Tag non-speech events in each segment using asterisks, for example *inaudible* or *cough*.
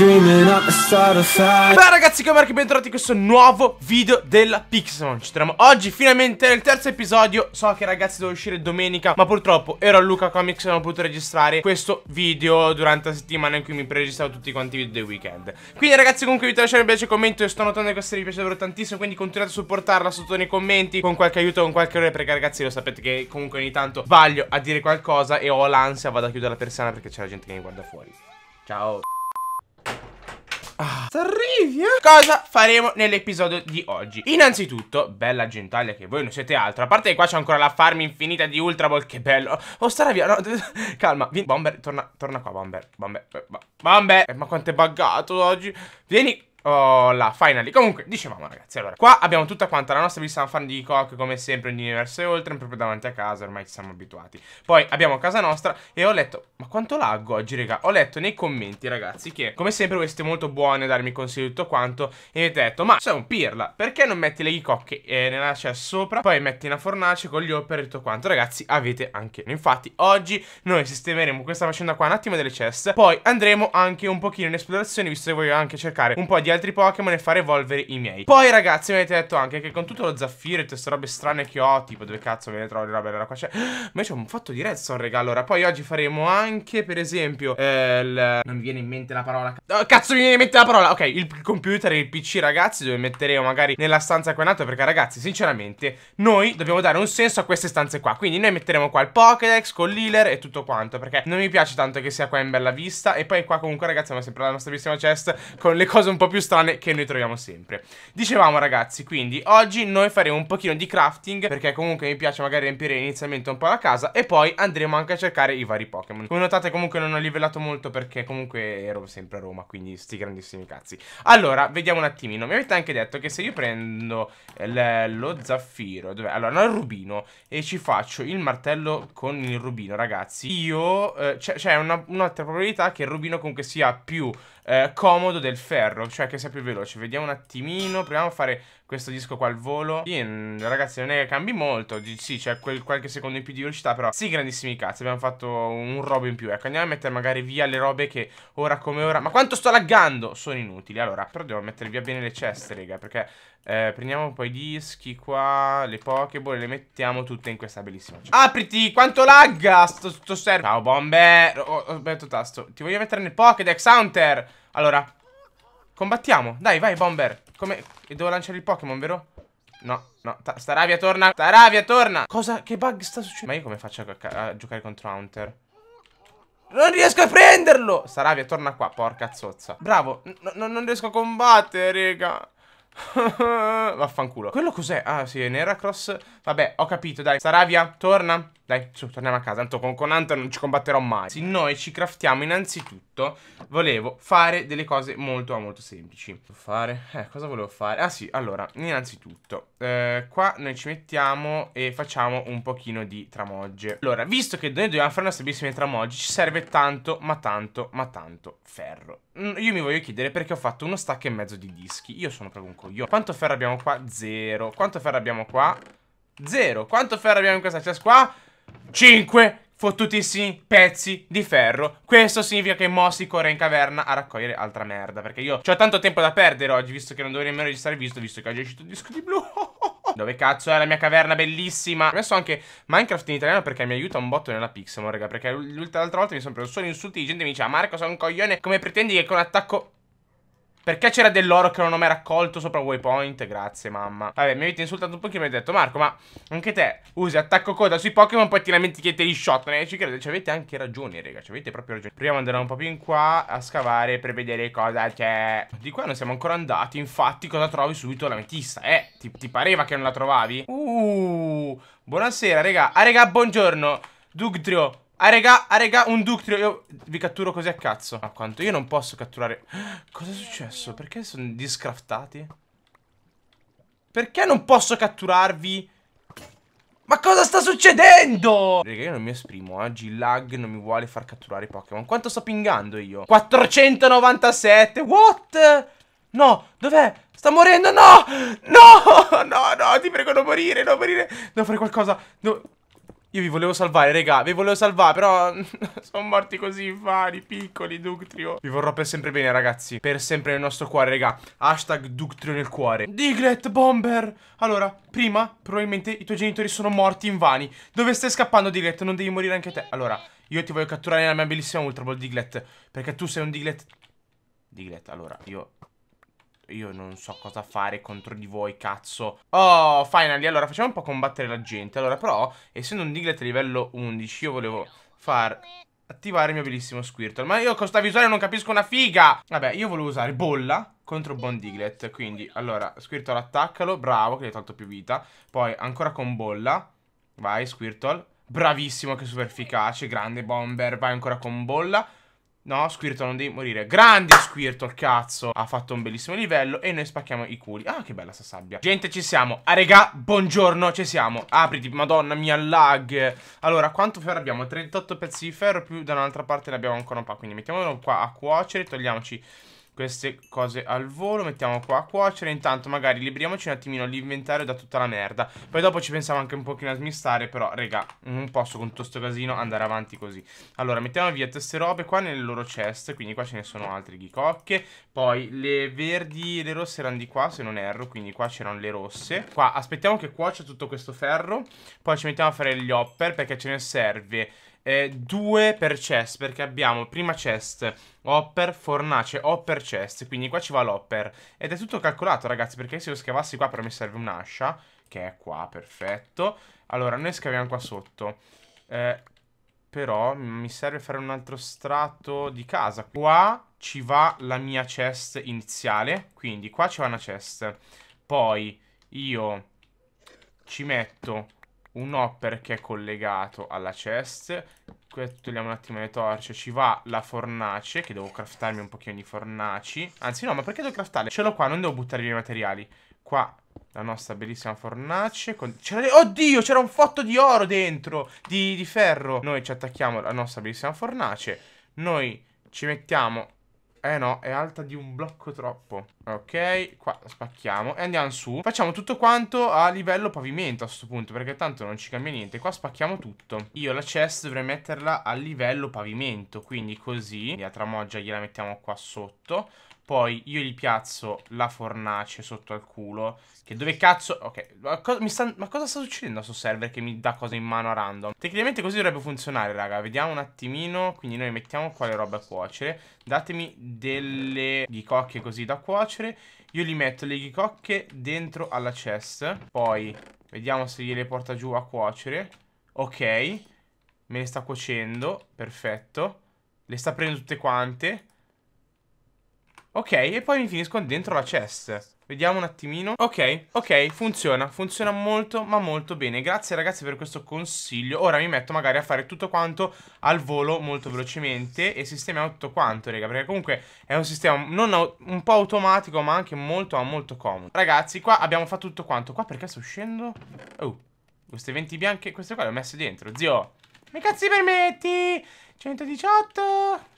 Beh ragazzi come Mark bentornati in questo nuovo video della Pixelmon Ci troviamo oggi finalmente nel terzo episodio So che ragazzi devo uscire domenica Ma purtroppo ero a Luca Comics e non ho potuto registrare questo video Durante la settimana in cui mi preregistravo tutti quanti i video del weekend Quindi ragazzi comunque vi lascio un piace commento E sto notando che questa vi piace davvero tantissimo Quindi continuate a supportarla sotto nei commenti Con qualche aiuto, con qualche ore Perché ragazzi lo sapete che comunque ogni tanto Vaglio a dire qualcosa E ho l'ansia, vado a chiudere la persona perché c'è la gente che mi guarda fuori Ciao Ah, arrivi, eh? Cosa faremo nell'episodio di oggi? Innanzitutto, bella gentaglia che voi non siete altro. A parte che qua c'è ancora la farm infinita di Ultra Ball, che bello. Oh, starà via, no, *laughs* calma. Vieni, Bomber, torna, torna qua, Bomber. Bomber, eh, Bomber. Eh, ma quanto è buggato oggi. Vieni Oh là, finally. Comunque, dicevamo ragazzi, allora, qua abbiamo tutta quanta la nostra vista fan di Cock, come sempre, ogni diverso e oltre, proprio davanti a casa, ormai ci siamo abituati. Poi abbiamo casa nostra e ho letto, ma quanto laggo oggi, raga? Ho letto nei commenti, ragazzi, che come sempre voi siete molto buoni a darmi consigli tutto quanto e avete detto, ma sei cioè, un pirla, perché non metti le cocche eh, nella cella cioè, sopra, poi metti una fornace con gli hopper e tutto quanto? Ragazzi, avete anche Infatti, oggi noi sistemeremo questa faccenda qua un attimo delle chest, poi andremo anche un pochino in esplorazione, visto che voglio anche cercare un po' di gli altri Pokémon e fare evolvere i miei. Poi ragazzi mi avete detto anche che con tutto lo zaffiro e tutte queste robe strane che ho, tipo dove cazzo me ne trovo di roba allora qua c'è. Cioè, *gasps* ma c'è un fatto di Redstone, raga. Allora, poi oggi faremo anche per esempio eh, il... non mi viene in mente la parola. Oh, cazzo mi viene in mente la parola. Ok, il computer e il PC ragazzi dove metteremo magari nella stanza qua in alto perché ragazzi, sinceramente, noi dobbiamo dare un senso a queste stanze qua. Quindi noi metteremo qua il Pokédex con l'healer e tutto quanto perché non mi piace tanto che sia qua in bella vista e poi qua comunque ragazzi abbiamo sempre la nostra bellissima chest con le cose un po' più più strane che noi troviamo sempre Dicevamo ragazzi, quindi oggi noi faremo un pochino di crafting Perché comunque mi piace magari riempire inizialmente un po' la casa E poi andremo anche a cercare i vari Pokémon Come notate comunque non ho livellato molto perché comunque ero sempre a Roma Quindi sti grandissimi cazzi Allora, vediamo un attimino Mi avete anche detto che se io prendo lo zaffiro dove? Allora, no, il rubino E ci faccio il martello con il rubino ragazzi Io, eh, c'è un'altra probabilità che il rubino comunque sia più eh, comodo del ferro, cioè che sia più veloce. Vediamo un attimino, proviamo a fare questo disco qua al volo. In, ragazzi, non è che cambi molto, sì, c'è cioè quel, qualche secondo in più di velocità, però sì, grandissimi cazzi, abbiamo fatto un robo in più. Ecco, andiamo a mettere magari via le robe che ora come ora... Ma quanto sto laggando? Sono inutili, allora, però devo mettere via bene le ceste, raga, perché eh, prendiamo un po' i dischi qua, le pokeball, e le mettiamo tutte in questa bellissima cioè. Apriti, quanto lagga sto, sto server. Ciao bombe, ho, ho sbagliato tasto. Ti voglio mettere nel Pokédex, Hunter. Allora, combattiamo. Dai, vai bomber. Come... E devo lanciare il Pokémon, vero? No, no, Staravia torna, Staravia torna. Cosa, che bug sta succedendo? Ma io come faccio a, a giocare contro Hunter? Non riesco a prenderlo! Staravia torna qua, porca zozza. Bravo, no, non riesco a combattere, raga. *laughs* Vaffanculo. Quello cos'è? Ah, sì, è Neracross. Vabbè, ho capito, dai. Saravia, torna. Dai, su, torniamo a casa. Tanto con, con Hunter non ci combatterò mai. Sì, noi ci craftiamo innanzitutto. Volevo fare delle cose molto, molto semplici. Fare? Eh, cosa volevo fare? Ah, sì, allora, innanzitutto. Eh, qua noi ci mettiamo e facciamo un pochino di tramogge. Allora, visto che noi dobbiamo fare le nostre bellissime tramogge, ci serve tanto, ma tanto, ma tanto ferro. Mm, io mi voglio chiedere perché ho fatto uno stack e mezzo di dischi. Io sono proprio un coglione coglione. Quanto ferro abbiamo qua? Zero. Quanto ferro abbiamo qua? Zero. Quanto ferro abbiamo in questa chest qua? Cinque fottutissimi pezzi di ferro. Questo significa che Mossi corre in caverna a raccogliere altra merda. Perché io ho tanto tempo da perdere oggi, visto che non dovrei nemmeno registrare il visto, visto che oggi è uscito il disco di blu. *laughs* Dove cazzo è la mia caverna bellissima? Ho messo anche Minecraft in italiano perché mi aiuta un botto nella pixel, raga. Perché l'altra volta mi sono preso solo insulti di gente che mi diceva Marco, sono un coglione, come pretendi che con attacco perché c'era dell'oro che non ho mai raccolto sopra waypoint? Grazie, mamma. Vabbè, mi avete insultato un po' che mi avete detto, Marco, ma anche te usi attacco coda sui Pokémon, poi ti lamenti che te li shot. Ne eh, ci credo, ci avete anche ragione, raga, ci avete proprio ragione. Proviamo ad andare un po' più in qua a scavare per vedere cosa c'è. Di qua non siamo ancora andati, infatti cosa trovi subito l'ametista? Eh, ti, ti pareva che non la trovavi? Uh, buonasera, raga. Ah, raga, buongiorno. Dugdrio, Ah regà, ah regà, un ductrio Io vi catturo così a cazzo Ma quanto, io non posso catturare *gasps* Cosa è successo? Perché sono discraftati? Perché non posso catturarvi? Ma cosa sta succedendo? Raga, io non mi esprimo, oggi eh. il lag non mi vuole far catturare i Pokémon Quanto sto pingando io? 497, what? No, dov'è? Sta morendo, no! *gasps* No, *laughs* no, no, ti prego non morire, non morire Devo fare qualcosa, devo... Io vi volevo salvare, raga, vi volevo salvare, però *laughs* sono morti così infami, piccoli, Ductrio. Vi vorrò per sempre bene, ragazzi, per sempre nel nostro cuore, raga. Hashtag Ductrio nel cuore. Diglett Bomber! Allora, prima, probabilmente i tuoi genitori sono morti in vani. Dove stai scappando, Diglett? Non devi morire anche te. Allora, io ti voglio catturare nella mia bellissima Ultra Ball, Diglett, perché tu sei un Diglett... Diglett, allora, io io non so cosa fare contro di voi, cazzo. Oh, finally, allora facciamo un po' combattere la gente. Allora, però, essendo un Diglett livello 11, io volevo far attivare il mio bellissimo Squirtle. Ma io con sta visuale non capisco una figa! Vabbè, io volevo usare Bolla contro Bon Diglett. Quindi, allora, Squirtle attaccalo. Bravo, che gli ha tolto più vita. Poi, ancora con Bolla. Vai, Squirtle. Bravissimo, che super efficace. Grande Bomber. Vai ancora con Bolla. No, Squirtle, non devi morire. Grande Squirtle, cazzo. Ha fatto un bellissimo livello e noi spacchiamo i culi. Ah, che bella sta sabbia. Gente, ci siamo. Ah, regà, buongiorno, ci siamo. Apriti, madonna mia, lag. Allora, quanto ferro abbiamo? 38 pezzi di ferro, più da un'altra parte ne abbiamo ancora un po'. Quindi mettiamolo qua a cuocere, togliamoci queste cose al volo, mettiamo qua a cuocere, intanto magari liberiamoci un attimino l'inventario da tutta la merda, poi dopo ci pensiamo anche un pochino a smistare, però regà non posso con tutto sto casino andare avanti così. Allora, mettiamo via queste robe qua nelle loro chest, quindi qua ce ne sono altre ghicocche, poi le verdi e le rosse erano di qua se non erro, quindi qua c'erano le rosse. Qua aspettiamo che cuocia tutto questo ferro, poi ci mettiamo a fare gli hopper perché ce ne serve eh, due per chest, perché abbiamo prima chest, hopper, fornace, hopper chest, quindi qua ci va l'hopper. Ed è tutto calcolato, ragazzi, perché se io scavassi qua però mi serve un'ascia, che è qua, perfetto. Allora, noi scaviamo qua sotto. Eh, però mi serve fare un altro strato di casa. Qua ci va la mia chest iniziale, quindi qua ci va una chest. Poi io ci metto un hopper che è collegato alla chest. Qui togliamo un attimo le torce. Ci va la fornace, che devo craftarmi un pochino di fornaci. Anzi no, ma perché devo craftarle? Ce l'ho qua, non devo buttare via i materiali. Qua la nostra bellissima fornace. Con... Oddio, c'era un fotto di oro dentro, di, di ferro. Noi ci attacchiamo alla nostra bellissima fornace. Noi ci mettiamo eh no, è alta di un blocco troppo Ok, qua spacchiamo E andiamo su Facciamo tutto quanto a livello pavimento a questo punto Perché tanto non ci cambia niente Qua spacchiamo tutto Io la chest dovrei metterla a livello pavimento Quindi così La tramoggia gliela mettiamo qua sotto poi io gli piazzo la fornace sotto al culo. Che dove cazzo... Ok, ma cosa, sta, ma cosa sta succedendo a sto server che mi dà cose in mano a random? Tecnicamente così dovrebbe funzionare, raga. Vediamo un attimino. Quindi noi mettiamo qua le robe a cuocere. Datemi delle ghicocche così da cuocere. Io gli metto le ghicocche dentro alla chest. Poi vediamo se gliele porta giù a cuocere. Ok. Me le sta cuocendo. Perfetto. Le sta prendendo tutte quante. Ok, e poi mi finisco dentro la chest. Vediamo un attimino. Ok, ok, funziona. Funziona molto, ma molto bene. Grazie ragazzi per questo consiglio. Ora mi metto magari a fare tutto quanto al volo molto velocemente e sistemiamo tutto quanto, raga. Perché comunque è un sistema non un po' automatico, ma anche molto, ma molto comodo. Ragazzi, qua abbiamo fatto tutto quanto. Qua perché sto uscendo? Oh, queste venti bianche, queste qua le ho messe dentro. Zio, mi cazzi permetti? 118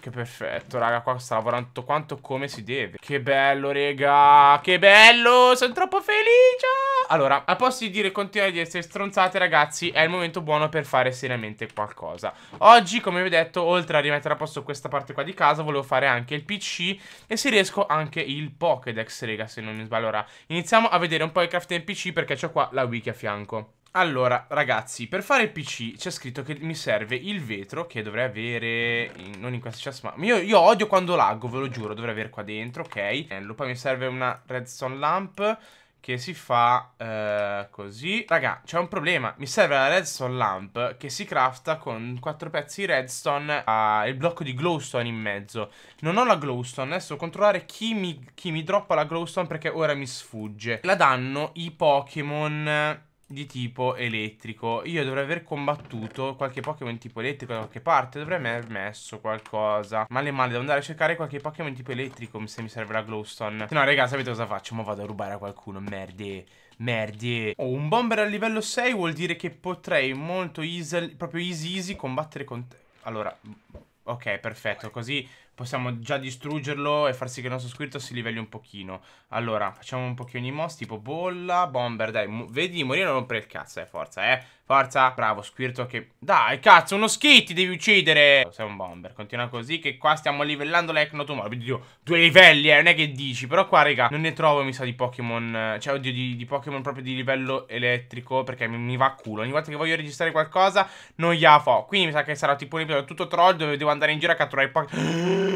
Che perfetto raga qua sta lavorando quanto come si deve Che bello raga Che bello sono troppo felice Allora a posto di dire continuare di essere stronzate ragazzi È il momento buono per fare seriamente qualcosa Oggi come vi ho detto oltre a rimettere a posto questa parte qua di casa Volevo fare anche il PC E se riesco anche il Pokédex raga se non mi sbaglio Allora iniziamo a vedere un po' il crafting PC perché c'ho qua la wiki a fianco allora, ragazzi, per fare il PC c'è scritto che mi serve il vetro che dovrei avere... In, non in questa chest, ma... Io, io, odio quando laggo, ve lo giuro, dovrei avere qua dentro, ok? Eh, poi mi serve una redstone lamp che si fa eh, così. Raga, c'è un problema. Mi serve la redstone lamp che si crafta con quattro pezzi di redstone e il blocco di glowstone in mezzo. Non ho la glowstone, adesso devo controllare chi mi, chi mi droppa la glowstone perché ora mi sfugge. La danno i Pokémon di tipo elettrico. Io dovrei aver combattuto qualche Pokémon tipo elettrico da qualche parte. Dovrei aver messo qualcosa. Male male, devo andare a cercare qualche Pokémon tipo elettrico se mi serve la Glowstone. Se no, raga, sapete cosa faccio? Ma vado a rubare a qualcuno, merde. Merdi Oh, un bomber al livello 6 vuol dire che potrei molto easy, proprio easy easy combattere con te. Allora, ok, perfetto, così possiamo già distruggerlo e far sì che il nostro squirto si livelli un pochino. Allora, facciamo un pochino di moss, tipo bolla, bomber, dai, vedi, morire non rompere il cazzo, eh, forza, eh. Forza, bravo, Squirto che... Dai, cazzo, uno skit devi uccidere! Sei un bomber, continua così che qua stiamo livellando l'Ecnotumor. Oddio, due livelli, eh, non è che dici. Però qua, raga, non ne trovo, mi sa, di Pokémon... Eh, cioè, oddio, di, di Pokémon proprio di livello elettrico, perché mi, mi va a culo. Ogni volta che voglio registrare qualcosa, non gliela fo. Quindi mi sa che sarà tipo un episodio tutto troll dove devo andare in giro a catturare i Pokémon... *gasps* Ah!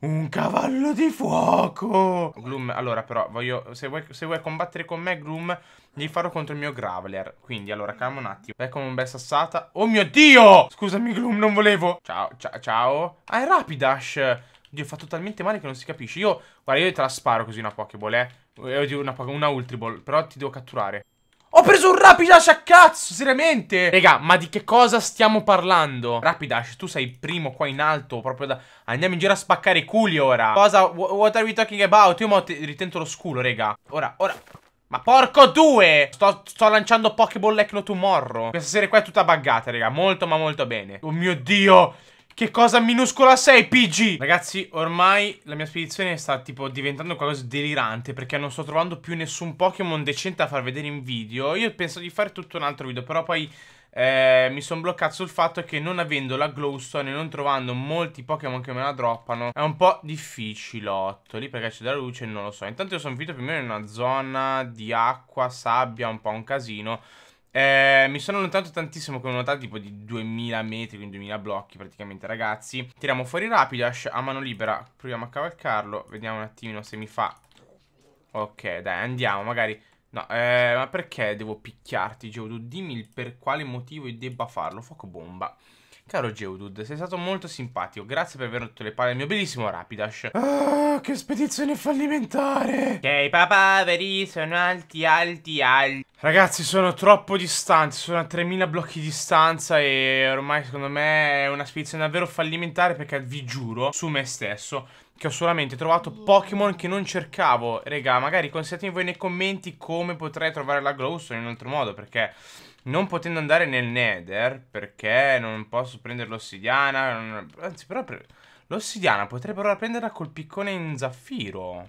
un cavallo di fuoco. Gloom, allora però, voglio, se vuoi, se vuoi combattere con me, Gloom, gli farò contro il mio Graveler. Quindi, allora, calma un attimo. Vai come un bel sassata. Oh mio Dio! Scusami, Gloom, non volevo. Ciao, ciao, ciao. Ah, è Rapidash. Dio, fa totalmente male che non si capisce. Io, guarda, io te la sparo così una Pokéball, eh. eh una, una Ultriball, però ti devo catturare. Ho preso un rapidash a cazzo, seriamente Raga, ma di che cosa stiamo parlando? Rapidash, tu sei primo qua in alto Proprio da... Andiamo in giro a spaccare i culi ora Cosa? What are we talking about? Io mo ritento lo sculo, raga Ora, ora ma porco due! Sto, sto lanciando Pokéball Ecno Tomorrow. Questa serie qua è tutta buggata, raga. Molto ma molto bene. Oh mio Dio! Che cosa minuscola sei, PG? Ragazzi, ormai la mia spedizione sta tipo diventando qualcosa di delirante perché non sto trovando più nessun Pokémon decente da far vedere in video. Io penso di fare tutto un altro video, però poi eh, mi sono bloccato sul fatto che non avendo la glowstone e non trovando molti Pokémon che me la droppano è un po' difficilotto lì perché c'è della luce non lo so. Intanto io sono finito più o meno in una zona di acqua, sabbia, un po' un casino. Eh, mi sono notato tantissimo con una nota tipo di 2000 metri, quindi 2000 blocchi praticamente ragazzi. Tiriamo fuori Rapidash a mano libera, proviamo a cavalcarlo, vediamo un attimino se mi fa... Ok dai andiamo magari... No, eh, ma perché devo picchiarti Geodu? Dimmi per quale motivo io debba farlo, fuoco bomba. Caro Geodud, sei stato molto simpatico. Grazie per aver rotto le palle al mio bellissimo Rapidash. Ah, che spedizione fallimentare! Ok, papaveri, sono alti, alti, alti. Ragazzi, sono troppo distanti. Sono a 3000 blocchi di distanza e ormai, secondo me, è una spedizione davvero fallimentare perché vi giuro, su me stesso, che ho solamente trovato Pokémon che non cercavo. Regà, magari consigliatemi voi nei commenti come potrei trovare la Glowstone in un altro modo, perché... Non potendo andare nel nether, perché non posso prendere l'ossidiana. Non... Anzi, però pre... l'ossidiana potrei provare prenderla col piccone in zaffiro.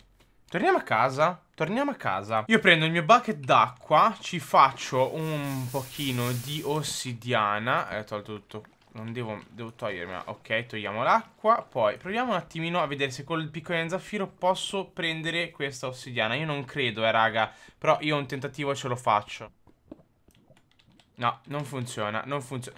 Torniamo a casa. Torniamo a casa. Io prendo il mio bucket d'acqua, ci faccio un pochino di ossidiana. E eh, ho tolto tutto. Non devo, devo togliermela. Ok, togliamo l'acqua. Poi proviamo un attimino a vedere se col piccone in zaffiro posso prendere questa ossidiana. Io non credo, eh, raga. Però io un tentativo ce lo faccio. No, non funziona, non funziona.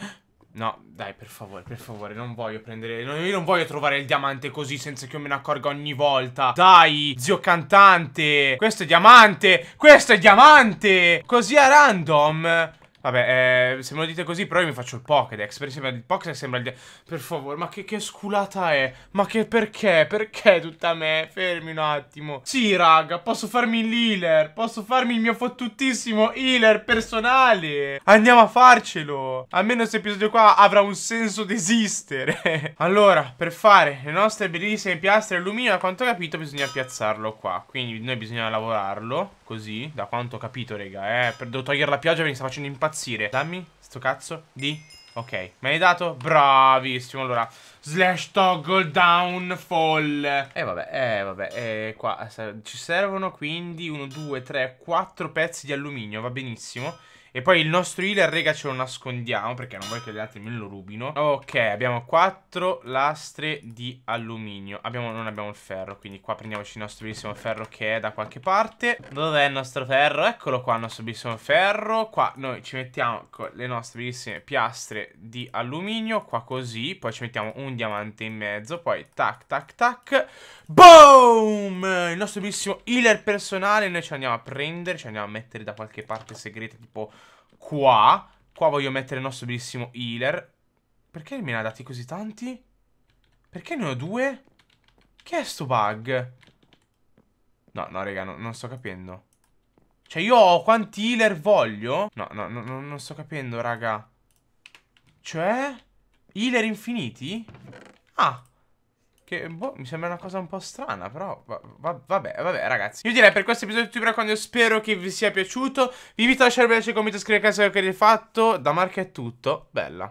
No, dai, per favore, per favore, non voglio prendere... No, io non voglio trovare il diamante così senza che io me ne accorga ogni volta. Dai, zio cantante! Questo è diamante! Questo è diamante! Così a random... Vabbè, eh, se me lo dite così, però io mi faccio il Pokédex. Per esempio, il Pokédex sembra il. Per favore, ma che, che, sculata è? Ma che perché? Perché tutta me? Fermi un attimo. Sì, raga, posso farmi l'healer. Posso farmi il mio fottutissimo healer personale. Andiamo a farcelo. Almeno questo episodio qua avrà un senso di esistere. *laughs* allora, per fare le nostre bellissime piastre alluminio, a quanto ho capito, bisogna piazzarlo qua. Quindi noi bisogna lavorarlo. Così, da quanto ho capito, raga. Eh, per, devo togliere la pioggia, mi sta facendo impazzire impazzire Dammi sto cazzo di... Ok, me l'hai dato? Bravissimo, allora Slash toggle downfall E eh, vabbè, eh vabbè eh, qua Ci servono quindi Uno, due, tre, quattro pezzi di alluminio Va benissimo e poi il nostro healer, rega, ce lo nascondiamo perché non vuoi che gli altri me lo rubino. Ok, abbiamo quattro lastre di alluminio. Abbiamo, non abbiamo il ferro, quindi qua prendiamoci il nostro bellissimo ferro che è da qualche parte. Dov'è il nostro ferro? Eccolo qua, il nostro bellissimo ferro. Qua noi ci mettiamo le nostre bellissime piastre di alluminio, qua così. Poi ci mettiamo un diamante in mezzo, poi tac, tac, tac. Boom! Il nostro bellissimo healer personale. Noi ci andiamo a prendere, ci andiamo a mettere da qualche parte segreta, tipo qua. Qua voglio mettere il nostro bellissimo healer. Perché me ne ha dati così tanti? Perché ne ho due? Che è sto bug? No, no, raga, no, non sto capendo. Cioè, io ho quanti healer voglio? No, no, no, no non sto capendo, raga. Cioè? Healer infiniti? Ah, che, boh, mi sembra una cosa un po' strana, però va va vabbè, vabbè ragazzi. Io direi per questo episodio tutto per quando spero che vi sia piaciuto. Vi invito a lasciare un bel like, commento, iscrivervi al canale che avete fatto. Da Marco è tutto, bella.